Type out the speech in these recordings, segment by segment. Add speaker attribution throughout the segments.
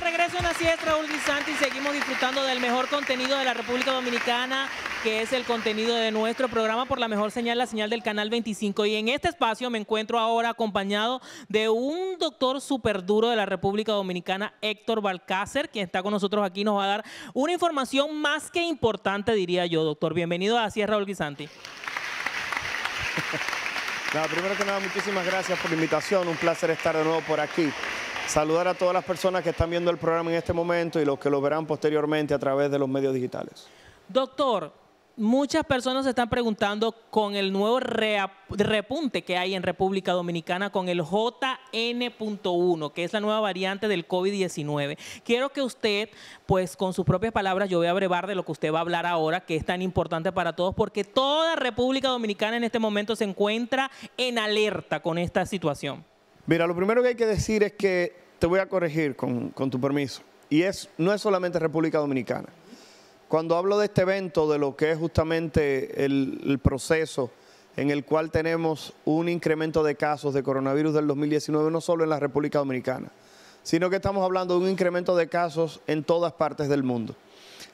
Speaker 1: regreso en la siesta Raúl Seguimos disfrutando del mejor contenido de la República Dominicana, que es el contenido de nuestro programa por la mejor señal, la señal del Canal 25. Y en este espacio me encuentro ahora acompañado de un doctor súper duro de la República Dominicana, Héctor Balcácer, quien está con nosotros aquí. Nos va a dar una información más que importante, diría yo, doctor. Bienvenido a Así es, Raúl primero
Speaker 2: que nada, muchísimas gracias por la invitación. Un placer estar de nuevo por aquí. Saludar a todas las personas que están viendo el programa en este momento y los que lo verán posteriormente a través de los medios digitales.
Speaker 1: Doctor, muchas personas se están preguntando con el nuevo repunte que hay en República Dominicana con el JN.1, que es la nueva variante del COVID-19. Quiero que usted, pues con sus propias palabras, yo voy a brevar de lo que usted va a hablar ahora, que es tan importante para todos, porque toda República Dominicana en este momento se encuentra en alerta con esta situación.
Speaker 2: Mira, lo primero que hay que decir es que te voy a corregir con, tu permiso. Y es, no es solamente República Dominicana. Cuando hablo de este evento, de lo que es justamente el, el proceso en el cual tenemos un incremento de casos de coronavirus del 2019, no solo en la República Dominicana, sino que estamos hablando de un incremento de casos en todas partes del mundo.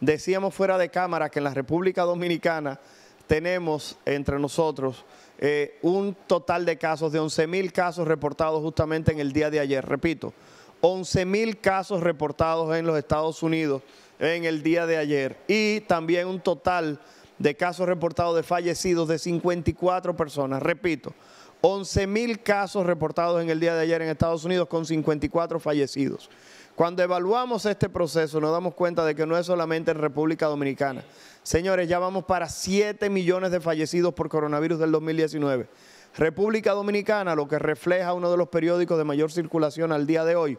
Speaker 2: Decíamos fuera de cámara que en la República Dominicana tenemos entre nosotros eh, un total de casos de 11.000 casos reportados justamente en el día de ayer. Repito, 11.000 casos reportados en los Estados Unidos en el día de ayer y también un total de casos reportados de fallecidos de 54 personas. Repito, 11.000 casos reportados en el día de ayer en Estados Unidos con 54 fallecidos. Cuando evaluamos este proceso nos damos cuenta de que no es solamente en República Dominicana. Señores, ya vamos para 7 millones de fallecidos por coronavirus del 2019. República Dominicana, lo que refleja uno de los periódicos de mayor circulación al día de hoy,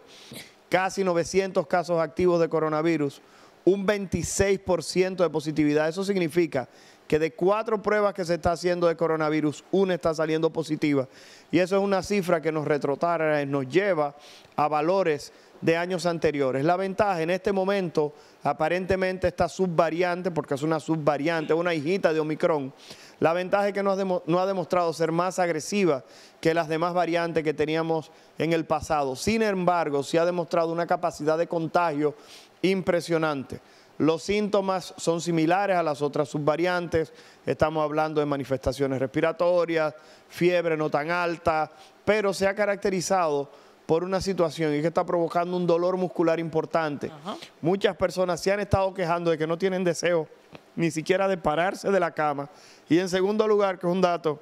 Speaker 2: casi 900 casos activos de coronavirus, un 26% de positividad. Eso significa que de cuatro pruebas que se está haciendo de coronavirus, una está saliendo positiva. Y eso es una cifra que nos retrotrae, nos lleva a valores de años anteriores. La ventaja en este momento, aparentemente esta subvariante, porque es una subvariante, una hijita de Omicron, la ventaja es que no ha, demostrado ser más agresiva que las demás variantes que teníamos en el pasado. Sin embargo, sí ha demostrado una capacidad de contagio impresionante. Los síntomas son similares a las otras subvariantes. Estamos hablando de manifestaciones respiratorias, fiebre no tan alta, pero se ha caracterizado por una situación y que está provocando un dolor muscular importante. Muchas personas se han estado quejando de que no tienen deseo ni siquiera de pararse de la cama. Y en segundo lugar, que es un dato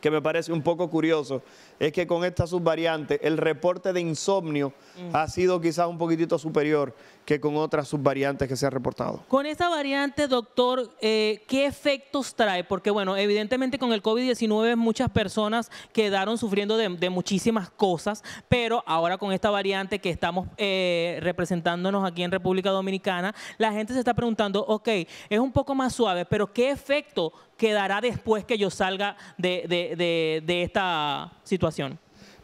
Speaker 2: que me parece un poco curioso, es que con esta subvariante el reporte de insomnio ha sido quizás un poquitito superior que con otras subvariantes que se han reportado.
Speaker 1: Con esta variante, doctor, eh, ¿qué efectos trae? Porque, bueno, evidentemente con el COVID-19 muchas personas quedaron sufriendo de, muchísimas cosas, pero ahora con esta variante que estamos eh, representándonos aquí en República Dominicana, la gente se está preguntando, ok, es un poco más suave, pero ¿qué efecto quedará después que yo salga de esta
Speaker 2: situación?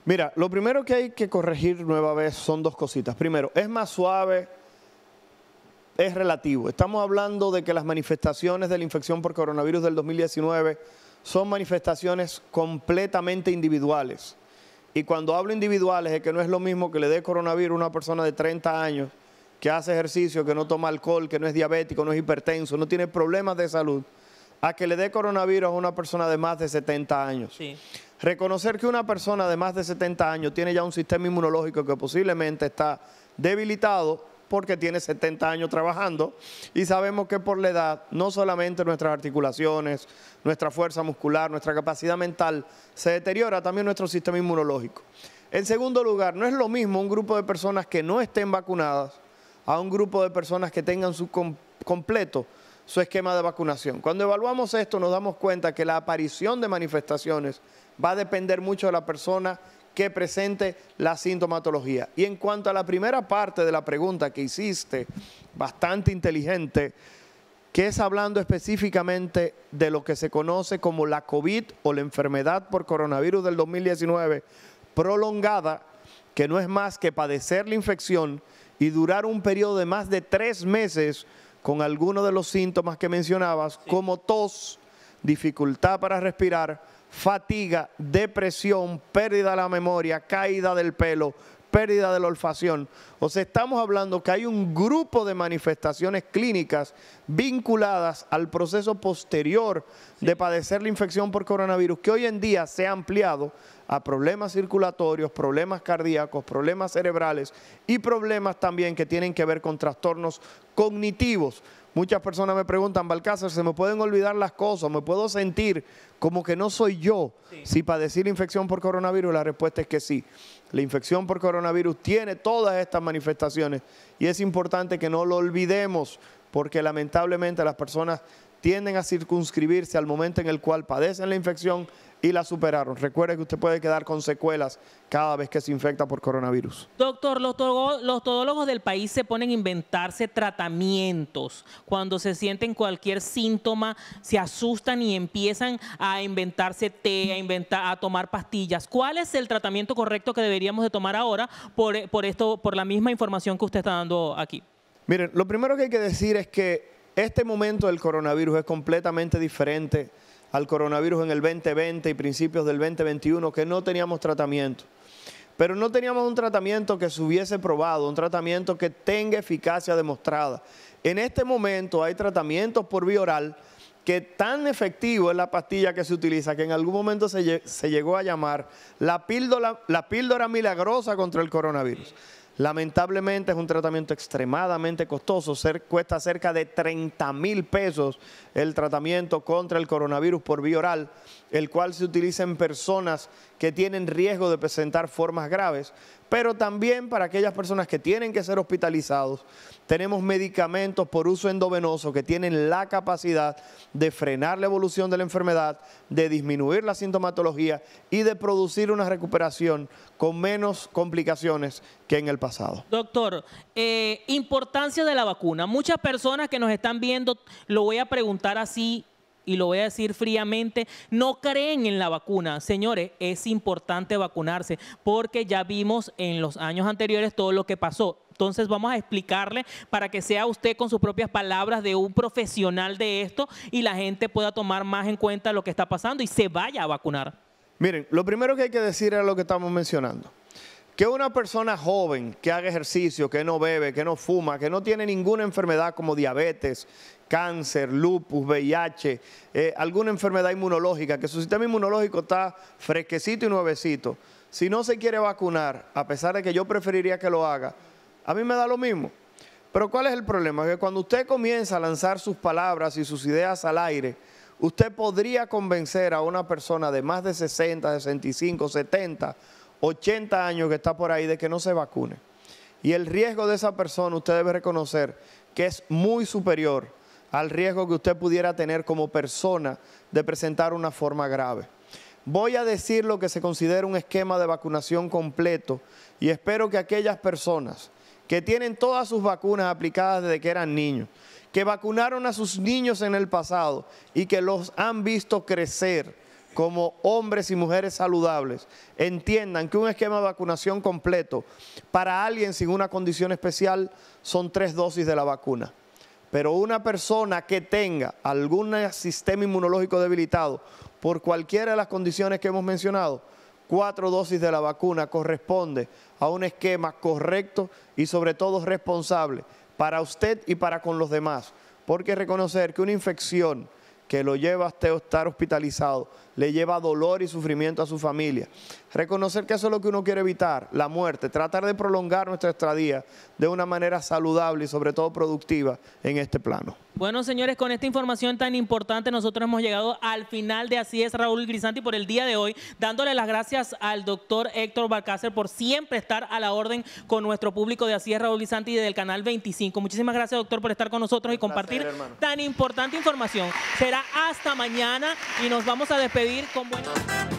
Speaker 2: Mira, lo primero que hay que corregir nueva vez son dos cositas. Primero, es más suave, es relativo. Estamos hablando de que las manifestaciones de la infección por coronavirus del 2019 son manifestaciones completamente individuales. Y cuando hablo individuales es que no es lo mismo que le dé coronavirus a una persona de 30 años que hace ejercicio, que no toma alcohol, que no es diabético, no es hipertenso, no tiene problemas de salud, a que le dé coronavirus a una persona de más de 70 años. Sí. Reconocer que una persona de más de 70 años tiene ya un sistema inmunológico que posiblemente está debilitado porque tiene 70 años trabajando y sabemos que por la edad no solamente nuestras articulaciones, nuestra fuerza muscular, nuestra capacidad mental se deteriora, también nuestro sistema inmunológico. En segundo lugar, no es lo mismo un grupo de personas que no estén vacunadas a un grupo de personas que tengan su completo su esquema de vacunación. Cuando evaluamos esto nos damos cuenta que la aparición de manifestaciones va a depender mucho de la persona que presente la sintomatología. Y en cuanto a la primera parte de la pregunta que hiciste, bastante inteligente, que es hablando específicamente de lo que se conoce como la COVID o la enfermedad por coronavirus del 2019 prolongada, que no es más que padecer la infección y durar un periodo de más de tres meses con algunos de los síntomas que mencionabas, como tos, dificultad para respirar, fatiga, depresión, pérdida de la memoria, caída del pelo, pérdida de la olfacción. O sea, estamos hablando que hay un grupo de manifestaciones clínicas vinculadas al proceso posterior de padecer la infección por coronavirus, que hoy en día se ha ampliado a problemas circulatorios, problemas cardíacos, problemas cerebrales y problemas también que tienen que ver con trastornos cognitivos. Muchas personas me preguntan, Balcácer, se me pueden olvidar las cosas, me puedo sentir como que no soy yo si padecí la infección por coronavirus. La respuesta es que sí. La infección por coronavirus tiene todas estas manifestaciones y es importante que no lo olvidemos porque lamentablemente las personas tienden a circunscribirse al momento en el cual padecen la infección y la superaron. Recuerde que usted puede quedar con secuelas cada vez que se infecta por coronavirus.
Speaker 1: Doctor, los, todólogos del país se ponen a inventarse tratamientos. Cuando se sienten cualquier síntoma, se asustan y empiezan a inventarse té, a, inventar, a tomar pastillas. ¿Cuál es el tratamiento correcto que deberíamos de tomar ahora por, por, esto, por la misma información que usted está dando aquí?
Speaker 2: Miren, lo primero que hay que decir es que este momento del coronavirus es completamente diferente al coronavirus en el 2020 y principios del 2021, que no teníamos tratamiento. Pero no teníamos un tratamiento que se hubiese probado, un tratamiento que tenga eficacia demostrada. En este momento hay tratamientos por vía oral que tan efectivo es la pastilla que se utiliza que en algún momento se, llegó a llamar la píldora milagrosa contra el coronavirus. Lamentablemente es un tratamiento extremadamente costoso, cuesta cerca de 30 mil pesos el tratamiento contra el coronavirus por vía oral, el cual se utiliza en personas que tienen riesgo de presentar formas graves, pero también para aquellas personas que tienen que ser hospitalizados. Tenemos medicamentos por uso endovenoso que tienen la capacidad de frenar la evolución de la enfermedad, de disminuir la sintomatología y de producir una recuperación con menos complicaciones que en el pasado.
Speaker 1: Doctor, eh, importancia de la vacuna. Muchas personas que nos están viendo, lo voy a preguntar así y lo voy a decir fríamente, no creen en la vacuna. Señores, es importante vacunarse porque ya vimos en los años anteriores todo lo que pasó. Entonces vamos a explicarle para que sea usted con sus propias palabras de un profesional de esto y la gente pueda tomar más en cuenta lo que está pasando y se vaya a vacunar.
Speaker 2: Miren, lo primero que hay que decir es lo que estamos mencionando que una persona joven que haga ejercicio, que no bebe, que no fuma, que no tiene ninguna enfermedad como diabetes, cáncer, lupus, VIH, eh, alguna enfermedad inmunológica, que su sistema inmunológico está fresquecito y nuevecito, si no se quiere vacunar, a pesar de que yo preferiría que lo haga, a mí me da lo mismo. Pero ¿cuál es el problema? Que cuando usted comienza a lanzar sus palabras y sus ideas al aire, usted podría convencer a una persona de más de 60, 65, 70 80 años que está por ahí de que no se vacune. Y el riesgo de esa persona usted debe reconocer que es muy superior al riesgo que usted pudiera tener como persona de presentar una forma grave. Voy a decir lo que se considera un esquema de vacunación completo y espero que aquellas personas que tienen todas sus vacunas aplicadas desde que eran niños, que vacunaron a sus niños en el pasado y que los han visto crecer, como hombres y mujeres saludables, entiendan que un esquema de vacunación completo para alguien sin una condición especial son tres dosis de la vacuna. Pero una persona que tenga algún sistema inmunológico debilitado por cualquiera de las condiciones que hemos mencionado, cuatro dosis de la vacuna corresponde a un esquema correcto y sobre todo responsable para usted y para con los demás. Porque reconocer que una infección que lo lleva a estar hospitalizado le lleva dolor y sufrimiento a su familia. Reconocer que eso es lo que uno quiere evitar, la muerte, tratar de prolongar nuestra estadía de una manera saludable y sobre todo productiva en este plano.
Speaker 1: Bueno, señores, con esta información tan importante nosotros hemos llegado al final de Así es Raúl Grisanti por el día de hoy, dándole las gracias al doctor Héctor Balcácer por siempre estar a la orden con nuestro público de Así es Raúl Grisanti y del canal 25. Muchísimas gracias, doctor, por estar con nosotros y compartir tan importante información. Será hasta mañana y nos vamos a despedir con buena...